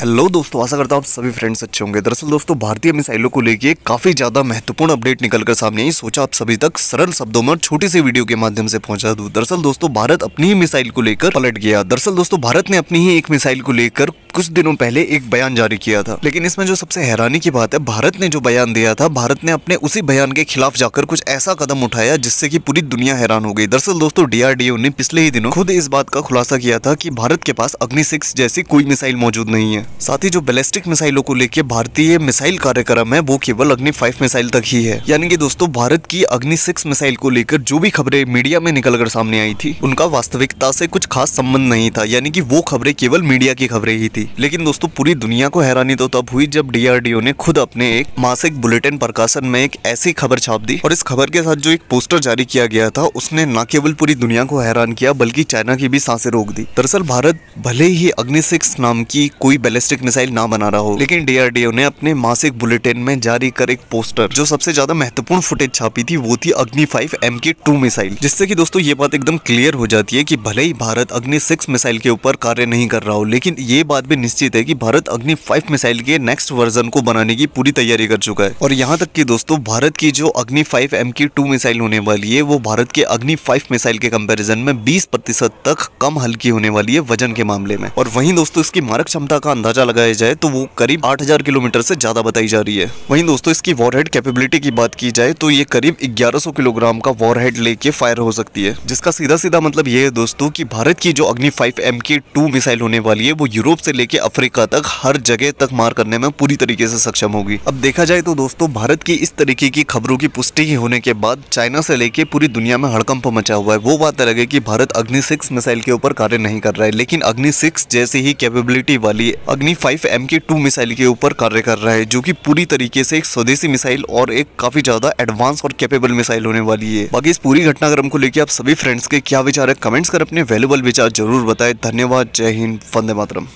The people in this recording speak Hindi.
हेलो दोस्तों आशा करता हूँ आप सभी फ्रेंड्स अच्छे होंगे दरअसल दोस्तों भारतीय मिसाइलों को लेकर काफ़ी ज़्यादा महत्वपूर्ण अपडेट निकलकर सामने आई सोचा आप सभी तक सरल शब्दों में और छोटी सी वीडियो के माध्यम से पहुंचा दूं दरअसल दोस्तों भारत अपनी ही मिसाइल को लेकर पलट गया दरअसल दोस्तों भारत ने अपनी ही एक मिसाइल को लेकर कुछ दिनों पहले एक बयान जारी किया था लेकिन इसमें जो सबसे हैरानी की बात है भारत ने जो बयान दिया था भारत ने अपने उसी बयान के खिलाफ जाकर कुछ ऐसा कदम उठाया जिससे की पूरी दुनिया हैरान हो गई दरअसल दोस्तों डीआरडीओ ने पिछले ही दिनों खुद इस बात का खुलासा किया था की भारत के पास अग्नि सिक्स जैसी कोई मिसाइल मौजूद नहीं है साथ ही जो बैलिस्टिक मिसाइलों को लेकर भारतीय मिसाइल कार्यक्रम है वो केवल अग्नि फाइव मिसाइल तक ही है यानी कि दोस्तों भारत की अग्नि सिक्स मिसाइल को लेकर जो भी खबरें मीडिया में निकल कर सामने आई थी उनका वास्तविकता से कुछ खास संबंध नहीं था यानी कि वो खबरें केवल मीडिया की खबरें ही थी थी लेकिन दोस्तों पूरी दुनिया को हैरानी तो तब हुई जब डीआरडीओ ने खुद अपने एक मासिक बुलेटिन प्रकाशन में एक ऐसी खबर छाप दी और इस खबर के साथ जो एक पोस्टर जारी किया गया था उसने न केवल पूरी दुनिया को हैरान किया बल्कि चाइना की भी सांसें रोक दी दरअसल भारत भले ही अग्नि सिक्स नाम की कोई बैलिस्टिक मिसाइल ना बना रहा हो लेकिन डीआरडीओ ने अपने मासिक बुलेटिन में जारी कर एक पोस्टर जो सबसे ज्यादा महत्वपूर्ण फुटेज छापी थी वो थी Agni five M K two missile जिससे की दोस्तों ये बात एकदम क्लियर हो जाती है की भले ही भारत अग्नि सिक्स मिसाइल के ऊपर कार्य नहीं कर रहा हो लेकिन ये बात भी भी निश्चित है कि भारत अग्नि फाइव मिसाइल के नेक्स्ट वर्जन को बनाने की पूरी तैयारी कर चुका है और यहाँ तक कि दोस्तों भारत की जो Agni five M K two missile होने वाली है वो भारत के अग्नि फाइव मिसाइल के कंपेरिजन में बीस प्रतिशत तक कम हल्की होने वाली है वजन के मामले में और वही दोस्तों इसकी मारक क्षमता का अंदाजा लगाया जाए तो वो करीब 8000 किलोमीटर से ज्यादा बताई जा रही है वही दोस्तों इसकी वॉरहेड कैपेबिलिटी की बात की जाए तो ये करीब 1100 किलोग्राम का वॉरहेड लेके फायर हो सकती है जिसका सीधा सीधा मतलब ये है दोस्तों की भारत की जो Agni five M K two missile होने वाली है वो यूरोप से लेकर लेके अफ्रीका तक हर जगह तक मार करने में पूरी तरीके से सक्षम होगी अब देखा जाए तो दोस्तों भारत की इस तरीके की खबरों की पुष्टि होने के बाद चाइना से लेके पूरी दुनिया में हड़कंप मचा हुआ है वो बात अलग है की भारत अग्नि सिक्स मिसाइल के ऊपर कार्य नहीं कर रहा है लेकिन अग्नि सिक्स जैसी ही कैपेबिलिटी वाली Agni five M K two missile के ऊपर कार्य कर रहा है जो की पूरी तरीके से एक स्वदेशी मिसाइल और एक काफी ज्यादा एडवांस और कैपेबल मिसाइल होने वाली है बाकी इस पूरी घटनाक्रम को लेकर आप सभी फ्रेंड्स के क्या विचार है कमेंट्स कर अपने वैल्यूबल विचार जरूर बताएं धन्यवाद जय हिंद वंदे मातरम